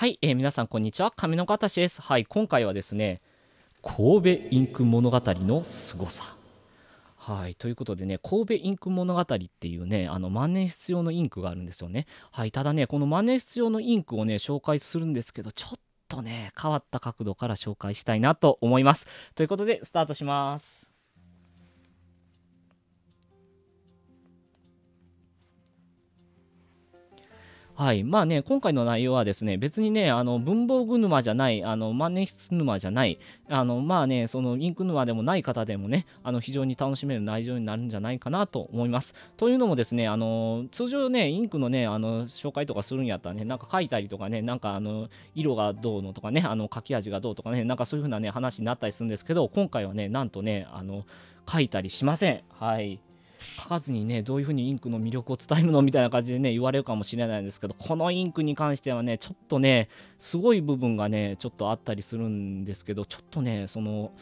はい、えー、皆さんこんにちは亀の形ですはい今回はですね神戸インク物語の凄さはいということでね神戸インク物語っていうねあの万年筆用のインクがあるんですよねはいただねこの万年筆用のインクをね紹介するんですけどちょっとね変わった角度から紹介したいなと思いますということでスタートしますはい。まあね、今回の内容はですね、別にね、あの、文房具沼じゃない、あの、万年筆沼じゃない、あの、まあね、その、インク沼でもない方でもね、あの、非常に楽しめる内容になるんじゃないかなと思います。というのもですね、あの、通常ね、インクのね、あの、紹介とかするんやったらね、なんか書いたりとかね、なんか、あの、色がどうのとかね、あの、書き味がどうとかね、なんかそういう風なね、話になったりするんですけど、今回はね、なんとね、あの、書いたりしません。はい。書かずにねどういうふうにインクの魅力を伝えるのみたいな感じでね言われるかもしれないんですけどこのインクに関してはねちょっとねすごい部分がねちょっとあったりするんですけどちょっとねその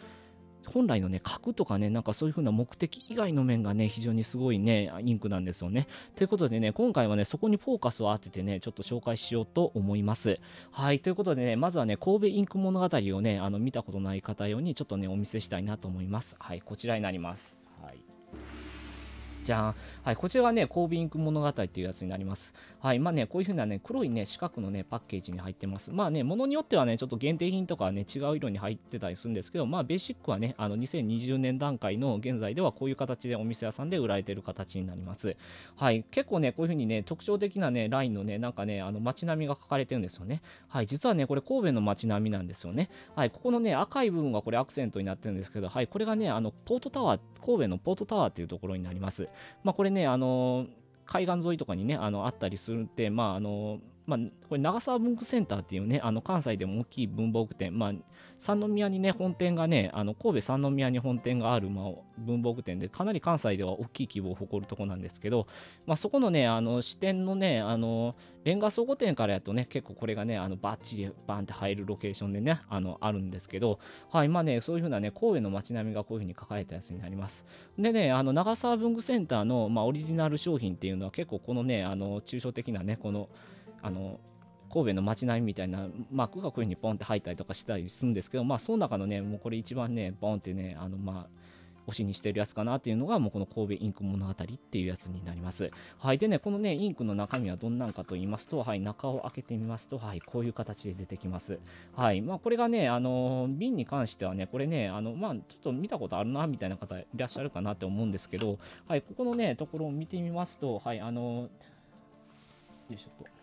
本来のね、核とかね、なんかそういう風な目的以外の面がね、非常にすごいね、インクなんですよね。ということでね、今回はね、そこにフォーカスを当ててね、ちょっと紹介しようと思います。はい、ということでね、まずはね、神戸インク物語をね、あの見たことない方用に、ちょっとね、お見せしたいなと思います。はい、こちらになります。はい。じゃん。はい、こちらがね、コービンク物語っていうやつになります。はい、まあね、こういう風なね、黒いね、四角のね、パッケージに入ってます。まあね、ものによってはね、ちょっと限定品とかね、違う色に入ってたりするんですけど、まあ、ベーシックはね、あの、2020年段階の現在ではこういう形でお店屋さんで売られてる形になります。はい、結構ね、こういう風にね、特徴的なね、ラインのね、なんかね、あの、街並みが書かれてるんですよね。はい、実はね、これ神戸の街並みなんですよね。はい、ここのね、赤い部分がこれアクセントになってるんですけど、はい、これがね、あの、ポートタワー、神戸のポートタワーっていうところになります。まあ、これね、あの海岸沿いとかにね、あのあったりするんで、まあ、あのまあ、これ長沢文具センターっていうね、あの関西でも大きい文房具店、まあ、三宮にね、本店がね、あの神戸三宮に本店がある、まあ、文房具店で、かなり関西では大きい規模を誇るとこなんですけど、まあ、そこのね、あの支店のね、あのレンガ倉庫店からやとね、結構これがね、あのバッチリバンって入るロケーションでね、あのあるんですけど、はい、まあね、そういう風なね、神戸の街並みがこういう風に書かれたやつになります。でね、あの長沢文具センターの、まあ、オリジナル商品っていうのは結構このね、あの抽象的なね、この、あの神戸の街並みみたいなマークがこういう風にポンって入ったりとかしたりするんですけど、まあ、その中のね、もうこれ一番ね、ポンってね、あの、まあ、推しにしてるやつかなっていうのが、もうこの神戸インク物語っていうやつになります。はい。でね、このね、インクの中身はどんなんかと言いますと、はい、中を開けてみますと、はい、こういう形で出てきます。はい。まあ、これがね、あの、瓶に関してはね、これね、あの、まあ、ちょっと見たことあるな、みたいな方いらっしゃるかなって思うんですけど、はい、ここのね、ところを見てみますと、はい、あの、よいしょっと。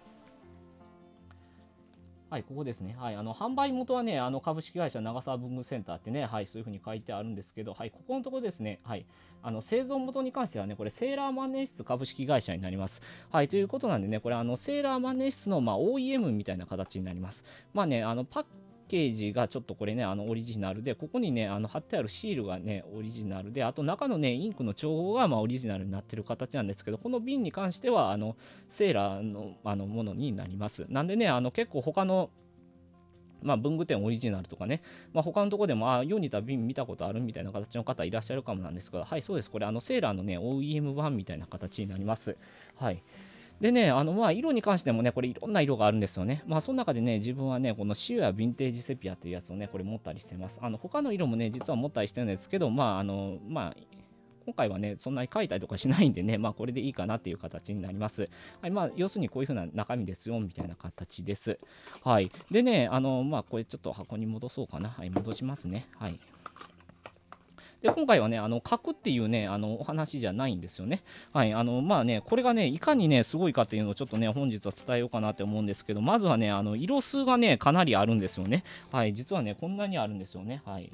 はい、ここですね。はい、あの、販売元はね、あの、株式会社長沢文具センターってね、はい、そういうふうに書いてあるんですけど、はい、ここのところですね、はい、あの、製造元に関してはね、これ、セーラー万年筆株式会社になります。はい、ということなんでね、これ、あの、セーラー万年筆の、まあ、OEM みたいな形になります。まあね、あの、パッケージがちょっとこれね、あのオリジナルで、ここにね、あの貼ってあるシールがね、オリジナルで、あと中のね、インクの調合がまオリジナルになってる形なんですけど、この瓶に関しては、あの、セーラーのあのものになります。なんでね、あの結構他のまあ、文具店オリジナルとかね、まあ、他のとこでも、ああ、世にいた瓶見たことあるみたいな形の方いらっしゃるかもなんですけど、はい、そうです。これ、あの、セーラーのね、OEM 版みたいな形になります。はい。でね、あのまあ色に関してもね、これいろんな色があるんですよね。まあその中でね、自分はね、このシュアヴィンテージセピアというやつをね、これ持ったりしてます。あの他の色もね、実は持ったりしてるんですけど、まああの、まあ今回はね、そんなに書いたりとかしないんでね、まあこれでいいかなっていう形になります。はい、まあ要するにこういう風な中身ですよ、みたいな形です。はい。でね、あの、まあこれちょっと箱に戻そうかな。はい、戻しますね。はい。で今回はね、あの書くっていうね、あのお話じゃないんですよね。はい、あのまあね、これがね、いかにね、すごいかっていうのをちょっとね、本日は伝えようかなって思うんですけど、まずはね、あの色数がね、かなりあるんですよね。はい、実はね、こんなにあるんですよね。はい。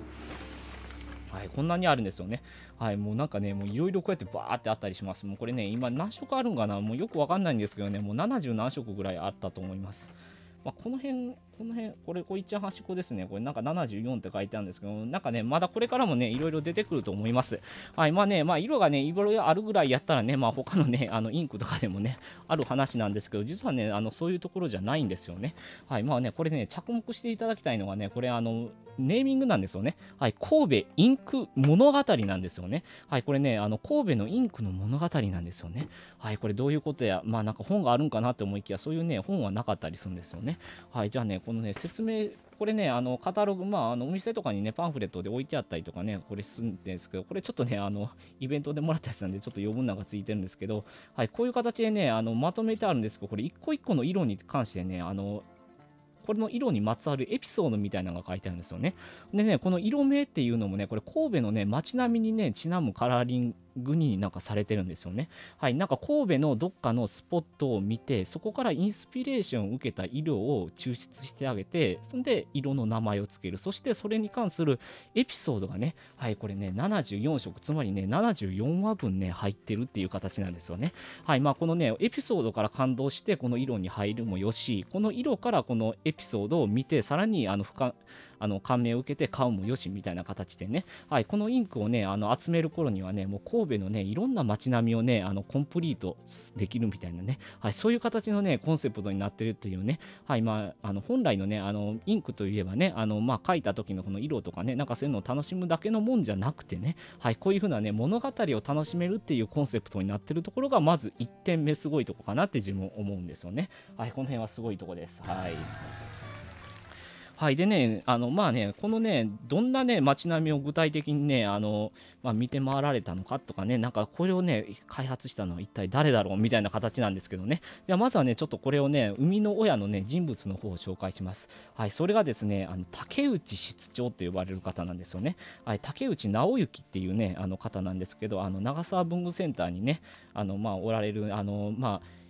はい、こんなにあるんですよね。はい、もうなんかね、もういろいろこうやってバーってあったりします。もうこれね、今何色あるんかなもうよくわかんないんですけどね、もう70何色ぐらいあったと思います。まあ、この辺この辺、これ、こちゃん端っこですね。これなんか74って書いてあるんですけど、なんかね、まだこれからもね、いろいろ出てくると思います。はい、まあね、まあ色がね、いろいろあるぐらいやったらね、まあ他のね、あのインクとかでもね、ある話なんですけど、実はね、あのそういうところじゃないんですよね。はい、まあね、これね、着目していただきたいのがね、これ、あの、ネーミングなんですよね。はい、神戸インク物語なんですよね。はい、これね、あの神戸のインクの物語なんですよね。はい、これどういうことや、まあなんか本があるんかなって思いきや、そういうね、本はなかったりするんですよね。はい、じゃあね、このね、説明、これね、あの、カタログ、まあ、あの、お店とかにね、パンフレットで置いてあったりとかね、これするんですけど、これちょっとね、あの、イベントでもらったやつなんで、ちょっと余分なのがついてるんですけど、はい、こういう形でね、あの、まとめてあるんですけど、これ一個一個の色に関してね、あの、これの色にまつわるエピソードみたいなのが書いてあるんですよね。でね、この色名っていうのもね、これ神戸のね、街並みにね、ちなむカラーリング、具になんかされてるんですよね。はい。なんか神戸のどっかのスポットを見て、そこからインスピレーションを受けた色を抽出してあげて、そんで色の名前をつける。そしてそれに関するエピソードがね、はい、これね、74色、つまりね、74話分ね、入ってるっていう形なんですよね。はい。まあ、このね、エピソードから感動して、この色に入るもよし、この色からこのエピソードを見て、さらにあの深、あの感銘を受けて買うもよしみたいな形でね、はい、このインクをねあの集める頃にはねもう神戸のねいろんな街並みをねあのコンプリートできるみたいなね、はい、そういう形のねコンセプトになってるというね、はいまあ、あの本来のねあのインクといえばねあの、まあ、書いた時のこの色とかねなんかそういうのを楽しむだけのもんじゃなくてね、はい、こういう風なね物語を楽しめるっていうコンセプトになってるところがまず1点目すごいとこかなって自分思うんですよね。はい、この辺はすごいとこです。はい。はいでねあのまあねこのねどんなね街並みを具体的にねあの、まあ、見て回られたのかとかねなんかこれをね開発したのは一体誰だろうみたいな形なんですけどねではまずはねちょっとこれをね生みの親のね人物の方を紹介しますはいそれがですねあの竹内室長って呼ばれる方なんですよね、はい、竹内直之っていうねあの方なんですけどあの長沢文具センターにねあのまあおられるあのまあ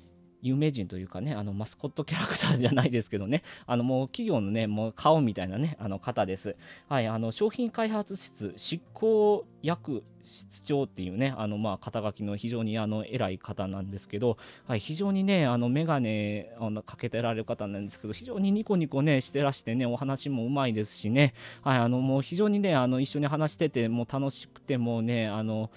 有名人というかね、あのマスコットキャラクターじゃないですけどね、あのもう企業のね、もう顔みたいなね、あの方です。はい、あの商品開発室執行役室長っていうね、あのまあ肩書きの非常にあの偉い方なんですけど、はい、非常にね、あの眼鏡をかけてられる方なんですけど、非常にニコニコね、してらしてね、お話もうまいですしね、はい、あのもう非常にね、あの一緒に話してて、もう楽しくて、もうね、あの、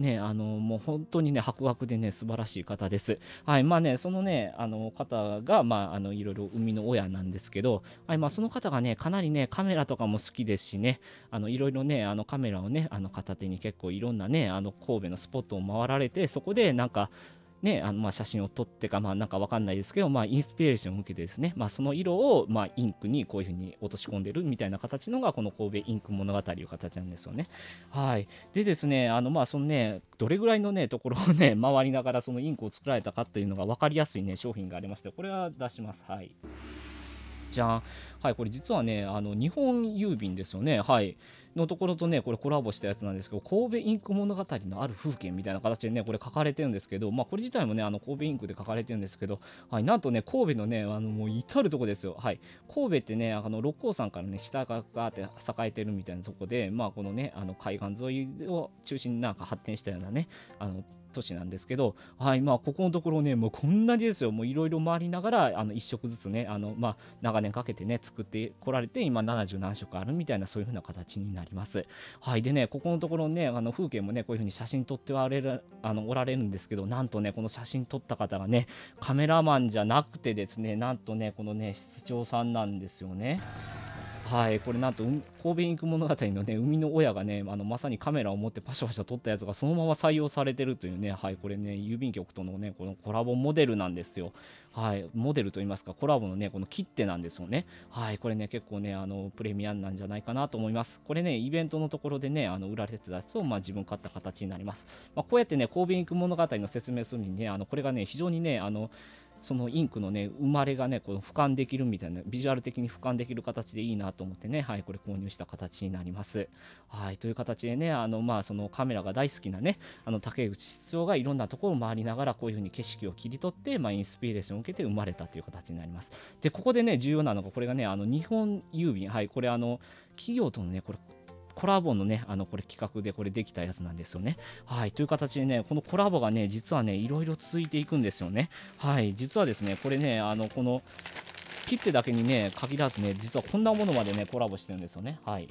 ね、あのもう本当にね、博学でね、素晴らしい方です。はい、まあね、そのね、あの方が、まあ、あのいろいろ生みの親なんですけど、はいまあ、その方がね、かなりね、カメラとかも好きですしね、あのいろいろね、あのカメラをね、あの片手に結構いろんなね、あの神戸のスポットを回られて、そこでなんか、ね、あのま写真を撮ってか、まあ、なんかわかんないですけど、まあ、インスピレーションを受けてですね、まあ、その色を、まインクにこういうふうに落とし込んでるみたいな形のが、この神戸インク物語という形なんですよね。はい。でですね、あの、まあ、そのね、どれぐらいのね、ところをね、回りながらそのインクを作られたかっていうのが分かりやすいね、商品がありまして、これは出します。はい。じゃん。はい、これ実はね、あの、日本郵便ですよね。はい。のところとねこれコラボしたやつなんですけど神戸インク物語のある風景みたいな形でねこれ書かれてるんですけどまあこれ自体もねあの神戸インクで書かれてるんですけどはいなんとね神戸のねあのもう至るとこですよはい神戸ってねあの六甲山からね下がって栄えてるみたいなとこでまあこのねあの海岸沿いを中心になんか発展したようなねあの都市なんですけど、はいまあ、ここのところね、もうこんなにですよ、もういろいろ回りながら、あの1色ずつね、あのまあ、長年かけてね、作ってこられて、今70何色あるみたいな、そういう風な形になります。はい、でね、ここのところね、あの風景もね、こういう風に写真撮ってはれあのおられるんですけど、なんとね、この写真撮った方がね、カメラマンじゃなくてですね、なんとね、このね、室長さんなんですよね。はい、これなんと、神戸インク物語のね、生みの親がね、あのまさにカメラを持ってパシャパシャ撮ったやつがそのまま採用されてるというね、はい、これね、郵便局とのね、このコラボモデルなんですよ。はい、モデルといいますか、コラボのね、この切手なんですよね。はい、これね、結構ね、あの、プレミアムなんじゃないかなと思います。これね、イベントのところでね、あの、売られてたやつを、まあ、自分買った形になります。まあ、こうやってね、神戸インク物語の説明するにね、あの、これがね、非常にね、あの、そのインクのね生まれがねこの俯瞰できるみたいなビジュアル的に俯瞰できる形でいいなと思ってねはいこれ購入した形になりますはいという形でねあのまあそのカメラが大好きなねあの竹内室長がいろんなところを回りながらこういう風に景色を切り取ってまあ、インスピレーションを受けて生まれたという形になりますでここでね重要なのがこれがねあの日本郵便はいこれあの企業とのねこれコラボのね、あの、これ企画でこれできたやつなんですよね。はい。という形でね、このコラボがね、実はね、いろいろ続いていくんですよね。はい。実はですね、これね、あの、この、切手だけにね、限らずね、実はこんなものまでね、コラボしてるんですよね。はい。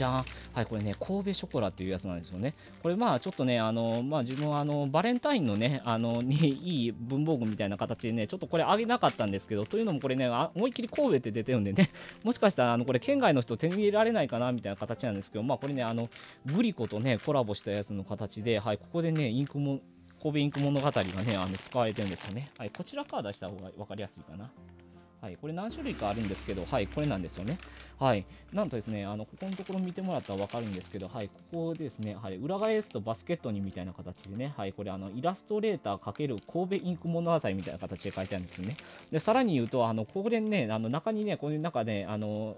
じゃん。はい、これね、神戸ショコラっていうやつなんですよね。これまあちょっとね、あの、まあ自分はあの、バレンタインのね、あの、にいい文房具みたいな形でね、ちょっとこれあげなかったんですけど、というのもこれね、思いっきり神戸って出てるんでね、もしかしたらあの、これ県外の人手に入れられないかなみたいな形なんですけど、まあこれね、あの、グリコとね、コラボしたやつの形で、はい、ここでね、インクも、神戸インク物語がね、あの使われてるんですよね。はい、こちらから出した方が分かりやすいかな。はい、これ何種類かあるんですけど、はい、これなんですよね。はい、なんとですね、あのここのところ見てもらったら分かるんですけど、はい、ここですね、はい、裏返すとバスケットにみたいな形でね、はい、これあのイラストレーター×神戸インク物語みたいな形で書いてあるんですよね。で、さらに言うと、あのこれね、あの中にね、この中で、ね、あの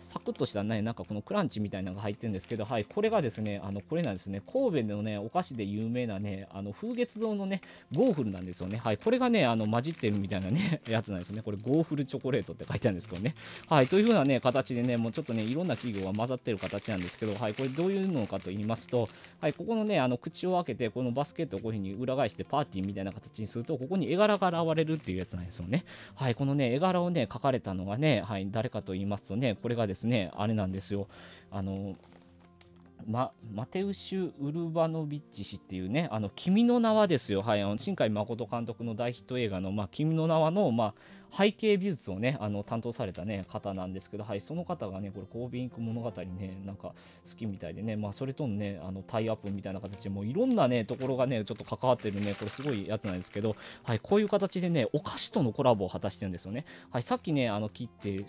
サクッとしたね、なんかこのクランチみたいなのが入ってるんですけど、はい、これがですね、あの、これなんですね、神戸のね、お菓子で有名なね、あの、風月堂のね、ゴーフルなんですよね。はい、これがね、あの、混じってるみたいなね、やつなんですね。これ、ゴーフルチョコレートって書いてあるんですけどね。はい、というふうなね、形でね、もうちょっとね、いろんな企業が混ざってる形なんですけど、はい、これどういうのかと言いますと、はい、ここのね、あの、口を開けて、このバスケットをこういうふうに裏返してパーティーみたいな形にすると、ここに絵柄が現れるっていうやつなんですよね。はい、このね、絵柄をね、描かれたのがね、はい、誰かと言いますとね、これがですね、あれなんですよ。あのま、マテウシュ・ウルバノビッチ氏っていうね、あの、君の名はですよ、はい、あの新海誠監督の大ヒット映画の、まあ、君の名はの、まあ、背景美術をね、あの、担当されたね、方なんですけど、はい、その方がね、これ、神戸インク物語ね、なんか好きみたいでね、まあ、それとのね、あの、タイアップみたいな形で、もういろんなね、ところがね、ちょっと関わってるね、これすごいやつなんですけど、はい、こういう形でね、お菓子とのコラボを果たしてるんですよね。はい、さっきね、あの、切って、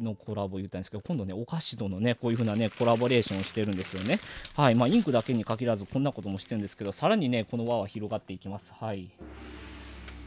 のコラボ言ったんですけど、今度ね、お菓子とのね、こういう風なね、コラボレーションをしてるんですよね。はい。まあ、インクだけに限らず、こんなこともしてるんですけど、さらにね、この輪は広がっていきます。はい。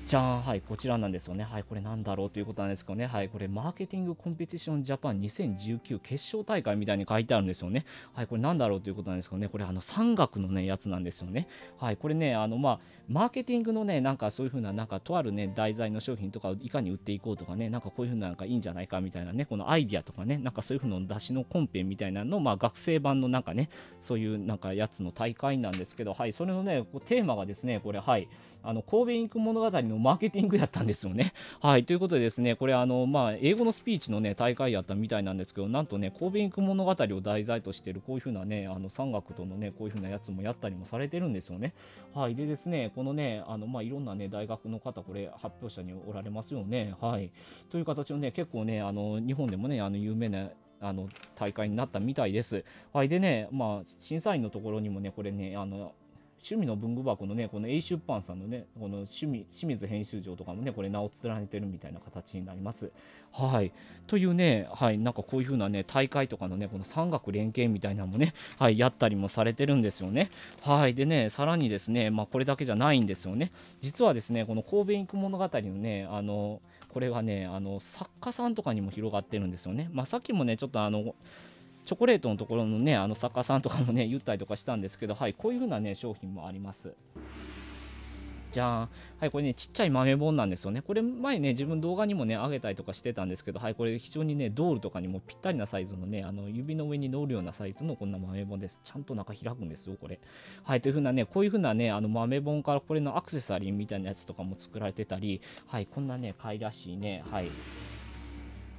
じゃん、はい、こちらなんですよね。はい、これなんだろうということなんですけどね。はい、これ、マーケティングコンペティションジャパン2019決勝大会みたいに書いてあるんですよね。はい、これなんだろうということなんですけどね。これ、あの、山岳のね、やつなんですよね。はい、これね、あの、まあ、マーケティングのね、なんかそういうふうな、なんかとあるね、題材の商品とかをいかに売っていこうとかね、なんかこういうふうな、なんかいいんじゃないかみたいなね、このアイディアとかね、なんかそういうふうな出しのコンペみたいなの、まあ学生版のなんかね、そういうなんかやつの大会なんですけど、はい、それのね、こうテーマがですね、これ、はい、あの、神戸インク物語のマーケティングやったんですよね。はい、ということでですね、これ、あの、まあ、英語のスピーチのね、大会やったみたいなんですけど、なんとね、神戸インク物語を題材としている、こういうふうなね、あの、山岳とのね、こういうふうなやつもやったりもされてるんですよね。はい、でですね、このね、あの、まあ、いろんなね、大学の方、これ、発表者におられますよね。はい。という形のね、結構ね、あの、日本でもね、あの、有名な、あの大会になったみたいです。はい、でね、まあ、審査員のところにもね、これね、あの趣味の文具箱のね、この A 出版さんのね、この趣味、清水編集長とかもね、これ名を連ねてるみたいな形になります。はい。というね、はい、なんかこういう風なね、大会とかのね、この産学連携みたいなのもね、はい、やったりもされてるんですよね。はい。でね、さらにですね、まあ、これだけじゃないんですよね。実はですね、この神戸インク物語のね、あの、これはね、あの、作家さんとかにも広がってるんですよね。まあ、さっきもね、ちょっとあの、チョコレートのところのね、あの作家さんとかもね、言ったりとかしたんですけど、はい、こういう風なね、商品もあります。じゃん。はい、これね、ちっちゃい豆本なんですよね。これ前ね、自分動画にもね、あげたりとかしてたんですけど、はい、これ非常にね、ドールとかにもぴったりなサイズのね、あの、指の上に乗るようなサイズのこんな豆本です。ちゃんと中開くんですよ、これ。はい、というふうなね、こういうふうなね、あの豆本からこれのアクセサリーみたいなやつとかも作られてたり、はい、こんなね、貝らしいね、はい。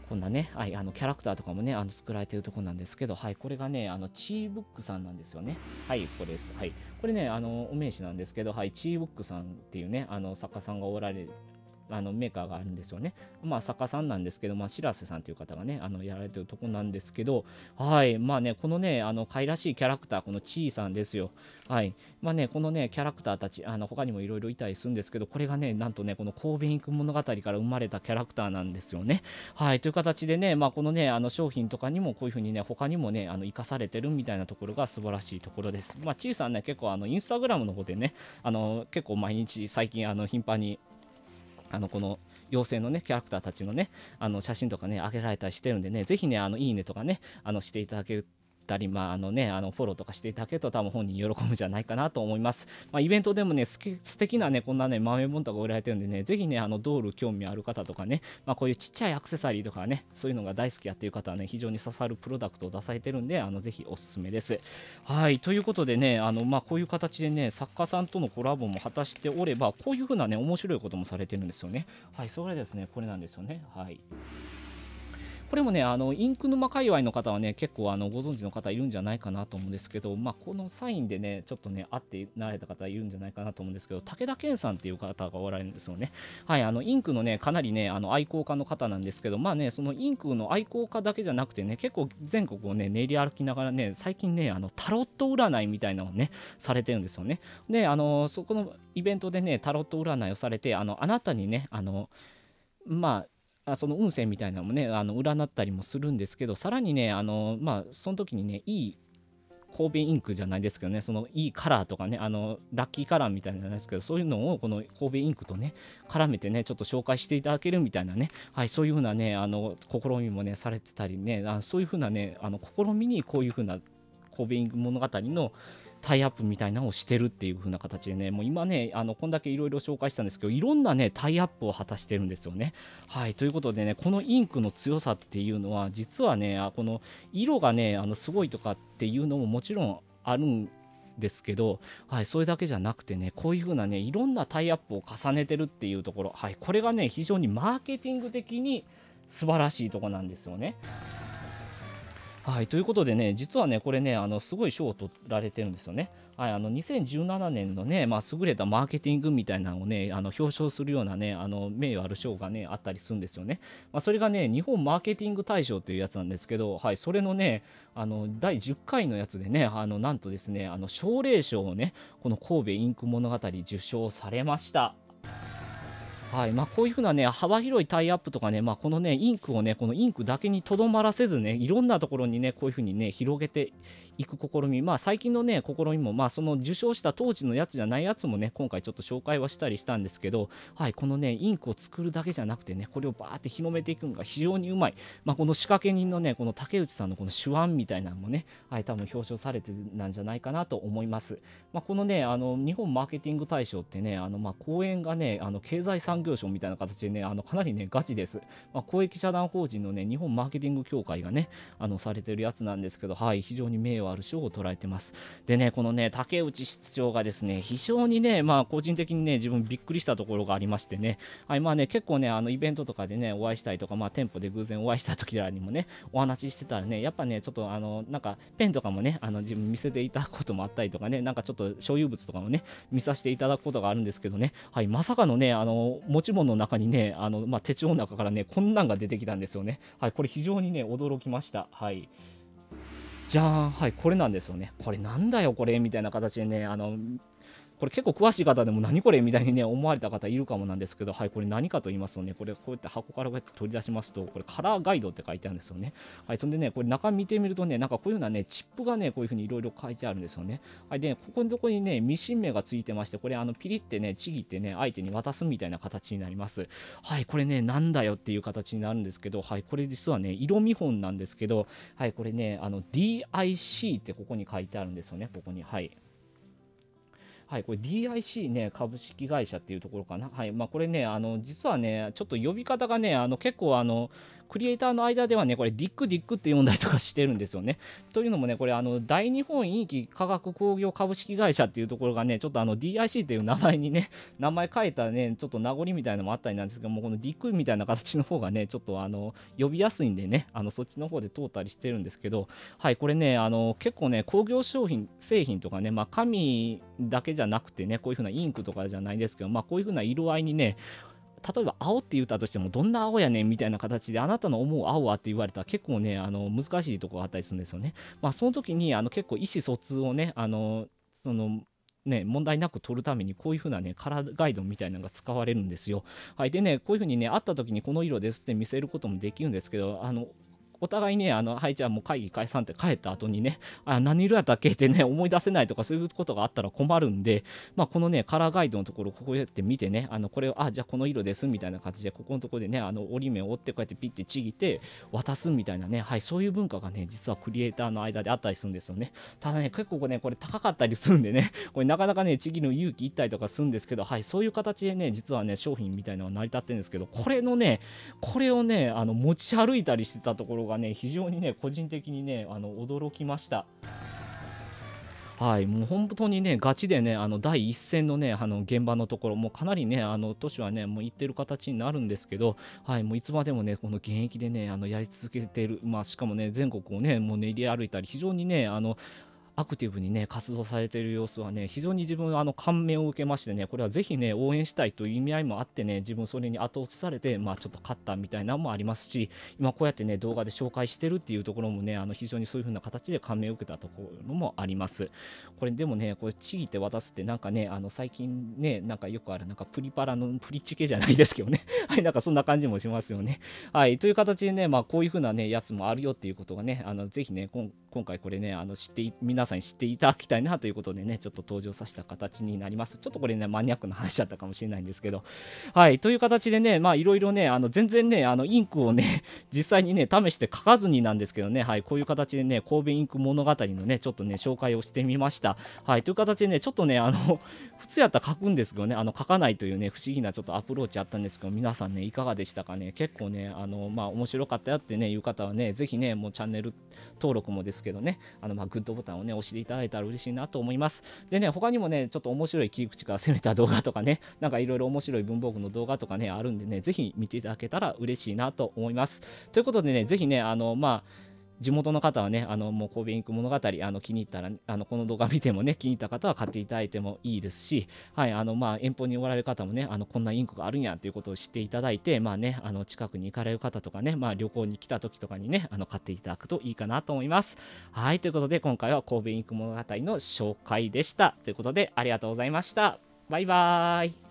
こんなね、はい、あのキャラクターとかもね、あの作られてるとこなんですけど、はい、これがね、あのチーブックさんなんですよね。はい、これです。はい、これね、あのお名刺なんですけど、はい、チーブックさんっていうね、あの作家さんがおられあのメーカーがあるんですよね。まあ、作家さんなんですけど、まあ、白瀬さんという方がね、あのやられてるとこなんですけど、はい、まあね、このね、あの、いらしいキャラクター、このチーさんですよ。はい。まあね、このね、キャラクターたち、あの、他にもいろいろいたりするんですけど、これがね、なんとね、この神戸インク物語から生まれたキャラクターなんですよね。はい、という形でね、まあ、このね、あの、商品とかにも、こういうふうにね、他にもね、あの、生かされてるみたいなところが素晴らしいところです。まあ、チーさんね、結構、あの、インスタグラムの方でね、あの、結構毎日、最近、あの、頻繁に、あのこの妖精のね、キャラクターたちのね、あの写真とかね、あげられたりしてるんでね、ぜひね、あのいいねとかね、あのしていただけるったり、まああのね、あのフォローとかしていただけると多分本人喜ぶんじゃないかなと思います。まあ、イベントでもね、す素敵なね、こんなね、豆本とか売られてるんでね、ぜひね、あのドール興味ある方とかね、まあ、こういうちっちゃいアクセサリーとかね、そういうのが大好きやっていう方はね、非常に刺さるプロダクトを出されてるんで、あのぜひおすすめです。はい、ということでね、あのまあ、こういう形でね、作家さんとのコラボも果たしておれば、こういうふうなね、面白いこともされてるんですよね。はい、それですね、これなんですよね。はい。これもね、あのインク沼界隈の方はね、結構あのご存知の方いるんじゃないかなと思うんですけど、まあ、このサインでね、ちょっとね、会ってなれた方いるんじゃないかなと思うんですけど、武田健さんっていう方がおられるんですよね。はい、あのインクのね、かなりね、あの愛好家の方なんですけど、まあね、そのインクの愛好家だけじゃなくてね、結構全国をね、練り歩きながらね、最近ね、あのタロット占いみたいなのをね、されてるんですよね。で、あの、そこのイベントでね、タロット占いをされて、あの、あなたにね、あの、まあ、あその運勢みたいなのもねあの占ったりもするんですけどさらにねあのまあその時にねいい神戸インクじゃないですけどねそのいいカラーとかねあのラッキーカラーみたいなんですけどそういうのをこの神戸インクとね絡めてねちょっと紹介していただけるみたいなねはいそういうふうなねあの試みもねされてたりねあそういうふうなねあの試みにこういうふうな神戸インク物語のタイアップみたいなのをしてるっていう風な形でね、もう今ね、あのこんだけいろいろ紹介したんですけど、いろんなね、タイアップを果たしてるんですよね。はい、ということでね、このインクの強さっていうのは、実はね、この色がね、あのすごいとかっていうのももちろんあるんですけど、はい、それだけじゃなくてね、こういう風なね、いろんなタイアップを重ねてるっていうところ、はい、これがね、非常にマーケティング的に素晴らしいとこなんですよね。はい、ということでね、実はね、これね、あのすごい賞を取られてるんですよね。はい、あの2017年のね、まあ、優れたマーケティングみたいなのをね、あの表彰するようなね、あの名誉ある賞がね、あったりするんですよね。まあ、それがね、日本マーケティング大賞というやつなんですけど、はい、それのね、あの第10回のやつでね、あのなんとですね、あの奨励賞をね、この神戸インク物語受賞されました。はいまあ、こういうふうな、ね、幅広いタイアップとかね、まあ、このねインクをねこのインクだけにとどまらせずねいろんなところにねこういうふうにね広げて行く試み、まあ、最近のね、試みも、まあ、その受賞した当時のやつじゃないやつもね、今回ちょっと紹介はしたりしたんですけど、はい、このね、インクを作るだけじゃなくてね、これをバーって広めていくのが非常にうまい。まあ、この仕掛け人のね、この竹内さんのこの手腕みたいなのもね、はい、多分表彰されてなんじゃないかなと思います。まあ、このね、あの、日本マーケティング大賞ってね、あの、まあ、講演がね、あの、経済産業省みたいな形でね、あの、かなりね、ガチです。まあ、公益社団法人のね、日本マーケティング協会がね、あの、されてるやつなんですけど、はい、非常に名誉はある賞を捉えてます。でね、このね、竹内室長がですね、非常にね、まあ、個人的にね、自分びっくりしたところがありましてね、はい、まあね、結構ね、あの、イベントとかでね、お会いしたりとか、まあ、店舗で偶然お会いした時らにもね、お話ししてたらね、やっぱね、ちょっと、あの、なんか、ペンとかもね、あの、自分見せていただくこともあったりとかね、なんかちょっと所有物とかもね、見させていただくことがあるんですけどね、はい、まさかのね、あの、持ち物の中にね、あの、まあ、手帳の中からね、こんなんが出てきたんですよね。はい、これ非常にね、驚きました。はい。じゃーん、はい、これなんですよね。これなんだよ、これみたいな形でね、あのこれ結構詳しい方でも何これみたいにね思われた方いるかもなんですけど、はい、これ何かと言いますとね、これこうやって箱からこうやって取り出しますと、これカラーガイドって書いてあるんですよね。はい、そんでね、これ中見てみるとね、なんかこういうようなね、チップがね、こういうふうにいろいろ書いてあるんですよね。はい、で、ここのとこにね、ミシン目がついてまして、これあのピリってね、ちぎってね、相手に渡すみたいな形になります。はい、これね、なんだよっていう形になるんですけど、はい、これ実はね、色見本なんですけど、はい、これね、あの DIC ってここに書いてあるんですよね、ここに。はい。はい、これ DIC ね、株式会社っていうところかな。はい、まあ、これね、あの、実はね、ちょっと呼び方がね、あの、結構あの、クリエイターの間ではね、これ、ディックディックって呼んだりとかしてるんですよね。というのもね、これ、あの、大日本印記科学工業株式会社っていうところがね、ちょっとあの、DIC っていう名前にね、名前変えたね、ちょっと名残みたいなのもあったりなんですけども、このディックみたいな形の方がね、ちょっとあの、呼びやすいんでね、あの、そっちの方で通ったりしてるんですけど、はい、これね、あの、結構ね、工業商品、製品とかね、まあ、紙だけじゃなくてね、こういう風なインクとかじゃないですけど、まあ、こういう風な色合いにね、例えば青って言ったとしてもどんな青やねんみたいな形であなたの思う青はって言われたら結構ねあの難しいとこがあったりするんですよね。まあ、その時にあの結構意思疎通をねあのそのね、問題なく取るためにこういう風なね、カラーガイドみたいなのが使われるんですよ。はい。でね、こういう風にね、あった時にこの色ですって見せることもできるんですけど、あの、お互いね、あの、はい、じゃあもう会議解散って帰った後にね、あ何色やったっけってね、思い出せないとかそういうことがあったら困るんで、まあ、このね、カラーガイドのところ、こうやって見てね、あの、これを、あ、じゃあこの色ですみたいな感じで、ここのところでね、あの、折り目を折って、こうやってピッてちぎって渡すみたいなね、はい、そういう文化がね、実はクリエイターの間であったりするんですよね。ただね、結構ね、これ高かったりするんでね、これなかなかね、ちぎる勇気いったりとかするんですけど、はい、そういう形でね、実はね、商品みたいなのは成り立ってるんですけど、これのね、これをね、あの、持ち歩いたりしてたところがね、非常にね、個人的にね、あの驚きました。はい、もう本当にね、ガチでね、あの第一線のね、あの現場のところ、もうかなりね、あの都市はね、もう行ってる形になるんですけど、はい、もういつまでもね、この現役でね、あのやり続けてる、まあ、しかもね、全国をね、もう練り歩いたり、非常にね、あのアクティブにね活動されている様子はね非常に自分あの感銘を受けましてねこれはぜひね応援したいという意味合いもあってね自分それに後押しされてまあちょっと勝ったみたいなのもありますし今こうやってね動画で紹介してるっていうところもねあの非常にそういう風な形で感銘を受けたところもありますこれでもねこれちぎって渡すってなんかねあの最近ねなんかよくあるなんかプリパラのプリチケじゃないですけどね はいなんかそんな感じもしますよねはいという形でねまあこういう風なねやつもあるよっていうことがねあのぜひね今今回これね、あの知って皆さんに知っていただきたいなということでね、ちょっと登場させた形になります。ちょっとこれね、マニアックな話だったかもしれないんですけど、はい、という形でね、まあいろいろね、あの全然ね、あのインクをね、実際にね、試して書かずになんですけどね、はい、こういう形でね、神戸インク物語のね、ちょっとね、紹介をしてみました。はい、という形でね、ちょっとね、あの、普通やったら書くんですけどね、あの書かないというね、不思議なちょっとアプローチあったんですけど、皆さんね、いかがでしたかね、結構ね、あの、まあ面白かったよってね、いう方はね、ぜひね、もうチャンネル登録もですけどね、あのまあグッドボタンをね、押していただいたら嬉しいなと思います。でね、他にもね、ちょっと面白い切り口から攻めた動画とかね、なんかいろいろ面白い文房具の動画とかね、あるんでね、ぜひ見ていただけたら嬉しいなと思います。ということでね、ぜひね、あの、まあ、地元の方はね、あのもう神戸インク物語、あの気に入ったら、あのこの動画見てもね、気に入った方は買っていただいてもいいですし、はい、あのまあ遠方におられる方もね、あのこんなインクがあるんやということを知っていただいて、まあね、あの近くに行かれる方とかね、まあ旅行に来た時とかにね、あの買っていただくといいかなと思います。はい、ということで今回は神戸インク物語の紹介でした。ということでありがとうございました。バイバーイ。